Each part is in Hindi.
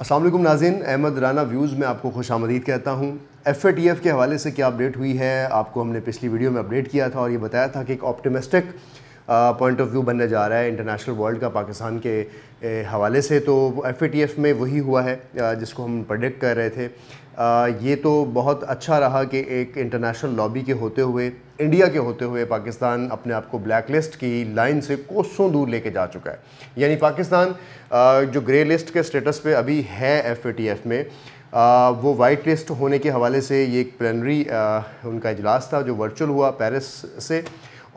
असलम नाजिन अहमद राना व्यूज़ में आपको खुश आमदीद कहता हूँ एफ ए टी एफ़ के हवाले से क्या अपडेट हुई है आपको हमने पिछली वीडियो में अपडेट किया था और ये बताया था कि एक ऑप्टमिस्टिक पॉइंट ऑफ व्यू बनने जा रहा है इंटरनेशनल वर्ल्ड का पाकिस्तान के हवाले से तो एफ में वही हुआ है जिसको हम प्रडिक्ट कर रहे थे ये तो बहुत अच्छा रहा कि एक इंटरनेशनल लॉबी के होते हुए इंडिया के होते हुए पाकिस्तान अपने आप को ब्लैक लिस्ट की लाइन से कोसों दूर लेके जा चुका है यानी पाकिस्तान जो ग्रे लिस्ट के स्टेटस पे अभी है एफ में आ, वो वाइट लिस्ट होने के हवाले से ये एक प्लनरी उनका इजलास था जो वर्चुअल हुआ पेरिस से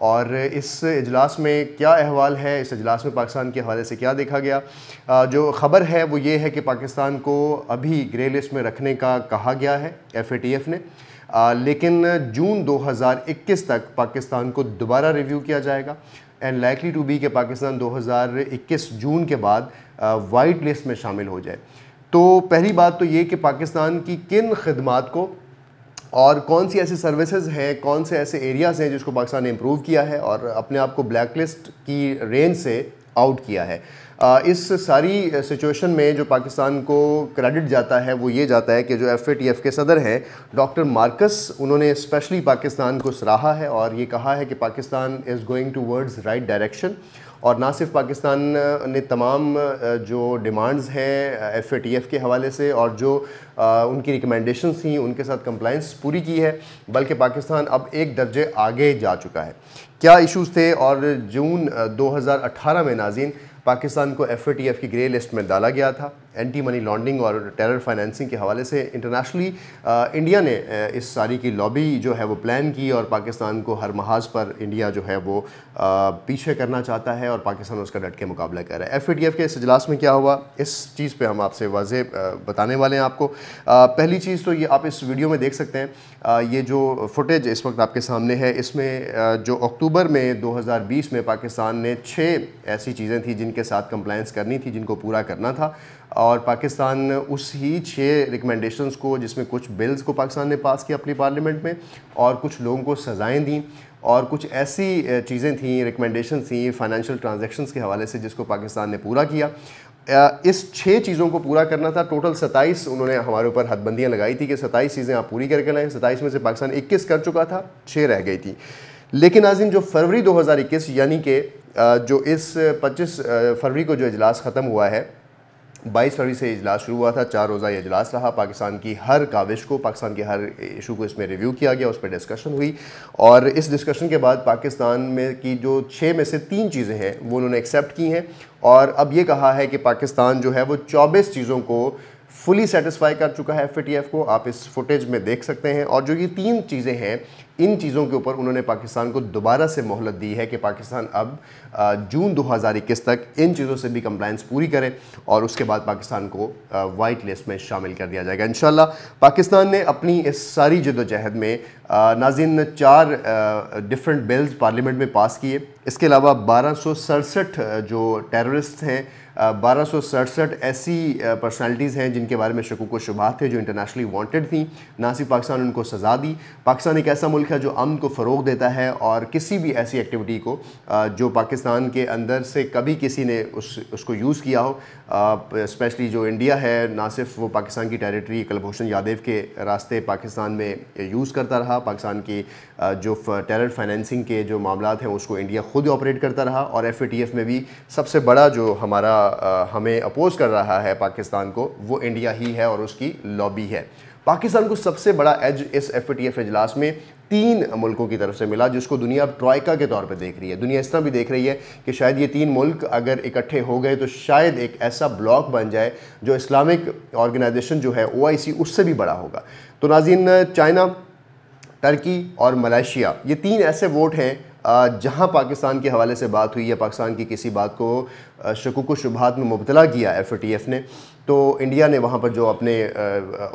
और इस इजलास में क्या अहवाल है इस इजलास में पाकिस्तान के हवाले से क्या देखा गया जो ख़बर है वो ये है कि पाकिस्तान को अभी ग्रे लिस्ट में रखने का कहा गया है एफ ने लेकिन जून 2021 तक पाकिस्तान को दोबारा रिव्यू किया जाएगा एंड लाइकली टू बी कि पाकिस्तान 2021 जून के बाद वाइट लिस्ट में शामिल हो जाए तो पहली बात तो ये कि पाकिस्तान की किन खदमात को और कौन सी ऐसी सर्विसेज हैं कौन से ऐसे एरियाज़ हैं जिसको पाकिस्तान ने इम्प्रूव किया है और अपने आप को ब्लैक लिस्ट की रेंज से आउट किया है इस सारी सिचुएशन में जो पाकिस्तान को क्रेडिट जाता है वो ये जाता है कि जो एफ टी एफ के सदर हैं डॉक्टर मार्कस उन्होंने स्पेशली पाकिस्तान को सराहा है और ये कहा है कि Pakistan is going towards right direction और ना सिर्फ पाकिस्तान ने तमाम जो डिमांड्स हैं एफ ए टी एफ़ के हवाले से और जो आ, उनकी रिकमेंडेशन थी उनके साथ कंप्लाइंस पूरी की है बल्कि पाकिस्तान अब एक दर्जे आगे जा चुका है क्या इश्यूज थे और जून 2018 में नाजीन पाकिस्तान को एफ ए टी एफ़ की ग्रे लिस्ट में डाला गया था एंटी मनी लॉन्ड्रिंग और टेरर फाइनेंसिंग के हवाले से इंटरनेशनली इंडिया uh, ने uh, इस सारी की लॉबी जो है वो प्लान की और पाकिस्तान को हर महाज पर इंडिया जो है वो uh, पीछे करना चाहता है और पाकिस्तान उसका डट के मुकाबला कर रहा है एफ के इस अजलास में क्या हुआ इस चीज़ पर हम आपसे वाजे बताने वाले हैं आपको पहली चीज़ तो ये आप इस वीडियो में देख सकते हैं ये जो फुटेज इस वक्त आपके सामने है इसमें जो अक्टूबर में बीस में पाकिस्तान ने छः ऐसी चीज़ें थी जिनके साथ कंप्लाइंस करनी थी जिनको पूरा करना था और पाकिस्तान उस ही छः रिकमेंडेशंस को जिसमें कुछ बिल्स को पाकिस्तान ने पास किया अपनी पार्लियामेंट में और कुछ लोगों को सज़ाएँ दी और कुछ ऐसी चीज़ें थी रिकमेंडेशन थी फाइनेंशियल ट्रांजेक्शन के हवाले से जिसको पाकिस्तान ने पूरा किया इस छः चीज़ों को पूरा करना था टोटल सत्ताईस उन्होंने हमारे ऊपर हदबंदियाँ लगाई थी कि सत्ताईस चीज़ें आप पूरी करके लाएँ सत्ताईस में से पाकिस्तान इक्कीस कर चुका था छः रह गई थी लेकिन नाजिन जो फरवरी 2021 यानी कि जो इस 25 फरवरी को जो इजलास ख़त्म हुआ है बाईस फरवरी से इजलास शुरू हुआ था चार रोज़ा इजलास रहा पाकिस्तान की हर काविश को पाकिस्तान के हर इशू को इसमें रिव्यू किया गया उस पर डिस्कशन हुई और इस डिस्कशन के बाद पाकिस्तान में की जो छः में से तीन चीज़ें हैं वो उन्होंने एक्सेप्ट की हैं और अब ये कहा है कि पाकिस्तान जो है वो चौबीस चीज़ों को फुली सेटिस्फाई कर चुका है एफ को आप इस फुटेज में देख सकते हैं और जो ये तीन चीज़ें हैं इन चीज़ों के ऊपर उन्होंने पाकिस्तान को दोबारा से मोहलत दी है कि पाकिस्तान अब जून 2021 तक इन चीज़ों से भी कम्प्लाइंस पूरी करे और उसके बाद पाकिस्तान को वाइट लिस्ट में शामिल कर दिया जाएगा इन पाकिस्तान ने अपनी इस सारी जदोजहद में नाजिन चार डिफरेंट बिल्स पार्लियामेंट में पास किए इसके अलावा बारह जो टेररिस्ट हैं बारह सौ सड़सठ ऐसी पर्सनालिटीज़ हैं जिनके बारे में शकूक व शुबा थे जो इंटरनेशनली वांटेड थी ना सिर्फ पाकिस्तान उनको सज़ा दी पाकिस्तान एक ऐसा मुल्क मुल्क है जो अमन को फ़रोग देता है और किसी भी ऐसी एक्टिविटी को जो पाकिस्तान के अंदर से कभी किसी ने उस उसको यूज़ किया हो स्पेशली जो इंडिया है ना सिर्फ वो पाकिस्तान की टेरिटरी कलभूषण यादव के रास्ते पाकिस्तान में यूज़ करता रहा पाकिस्तान की जो टेरर फाइनेंसिंग के जो मामला हैं उसको इंडिया खुद ऑपरेट करता रहा और एफ में भी सबसे बड़ा जो हमारा हमें अपोज़ कर रहा है पाकिस्तान को वो इंडिया ही है और उसकी लॉबी है पाकिस्तान को सबसे बड़ा एज इस एफ टी एफ इजलास में तीन मुल्कों की तरफ से मिला जिसको दुनिया अब ट्रॉयका के तौर पर देख रही है दुनिया इस तरह भी देख रही है कि शायद ये तीन मुल्क अगर इकट्ठे हो गए तो शायद एक ऐसा ब्लॉक बन जाए जो इस्लामिक ऑर्गेनाइजेशन जो है ओ उससे भी बड़ा होगा तो नाजीन चाइना टर्की और मलेशिया ये तीन ऐसे वोट हैं जहां पाकिस्तान के हवाले से बात हुई या पाकिस्तान की किसी बात को व शुबहत में मुबतला किया एफ ने तो इंडिया ने वहाँ पर जो अपने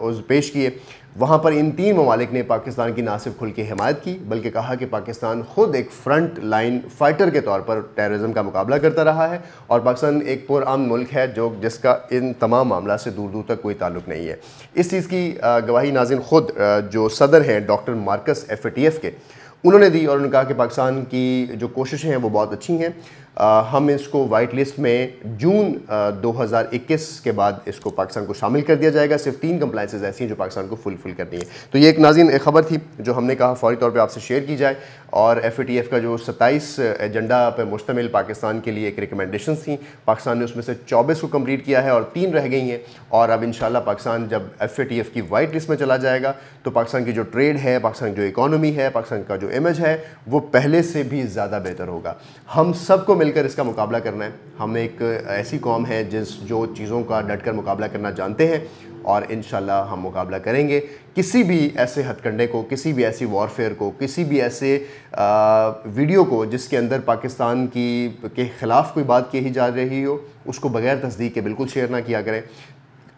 उस पेश किए वहाँ पर इन तीन ममालिक ने पाकिस्तान की ना सिर्फ खुल के हमायत की बल्कि कहा कि पाकिस्तान ख़ुद एक फ्रंट लाइन फ़ाइटर के तौर पर टेररिज्म का मुकाबला करता रहा है और पाकिस्तान एक पुरान मुल्क है जो जिसका इन तमाम मामला से दूर दूर तक कोई ताल्लुक नहीं है इस चीज़ की गवाही नाजिन ख़ुद जो सदर हैं डॉक्टर मार्कस एफ के उन्होंने दी और उन्होंने कहा कि पाकिस्तान की जो कोशिशें हैं वो बहुत अच्छी हैं आ, हम इसको वाइट लिस्ट में जून आ, 2021 के बाद इसको पाकिस्तान को शामिल कर दिया जाएगा सिर्फ तीन कंप्लाइंसेज ऐसी हैं जो पाकिस्तान को फुलफिल करनी है तो ये एक नाजिन एक खबर थी जो हमने कहा फौरी तौर पर आपसे शेयर की जाए और एफ का जो सत्ताईस एजेंडा पर मुश्तमिल पाकिस्तान के लिए एक रिकमेंडेशन थी पाकिस्तान ने उसमें से चौबीस को कम्प्लीट किया है और तीन रह गई हैं और अब इन पाकिस्तान जब एफ की वाइट लिस्ट में चला जाएगा तो पाकिस्तान की जो ट्रेड है पाकिस्तान की जो इकानमी है पाकिस्तान का जो इमेज है वो पहले से भी ज़्यादा बेहतर होगा हम सबको मिल मिलकर इसका मुकाबला करना है हम एक ऐसी कौम है जिस जो चीज़ों का डट कर मुकाबला करना जानते हैं और इन हम मुकाबला करेंगे किसी भी ऐसे हथकंडे को किसी भी ऐसी वॉरफेयर को किसी भी ऐसे आ, वीडियो को जिसके अंदर पाकिस्तान की के ख़िलाफ़ कोई बात कही जा रही हो उसको बगैर तस्दीक के बिल्कुल शेयर ना किया करें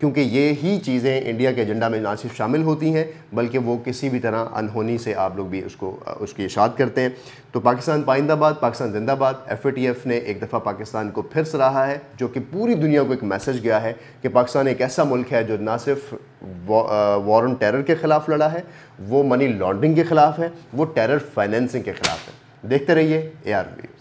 क्योंकि ये ही चीज़ें इंडिया के एजेंडा में ना सिर्फ शामिल होती हैं बल्कि वो किसी भी तरह अनहोनी से आप लोग भी उसको उसकी इशाद करते हैं तो पाकिस्तान पाइंदाबाद पाकिस्तान जिंदाबाद एफ ने एक दफ़ा पाकिस्तान को फिर सराहा है जो कि पूरी दुनिया को एक मैसेज गया है कि पाकिस्तान एक ऐसा मुल्क है जो ना सिर्फ वॉर ऑन टेरर के ख़िलाफ़ लड़ा है वो मनी लॉन्ड्रिंग के ख़िलाफ़ है वो टेरर फाइनेंसिंग के ख़िलाफ़ है देखते रहिए ए आर न्यूज़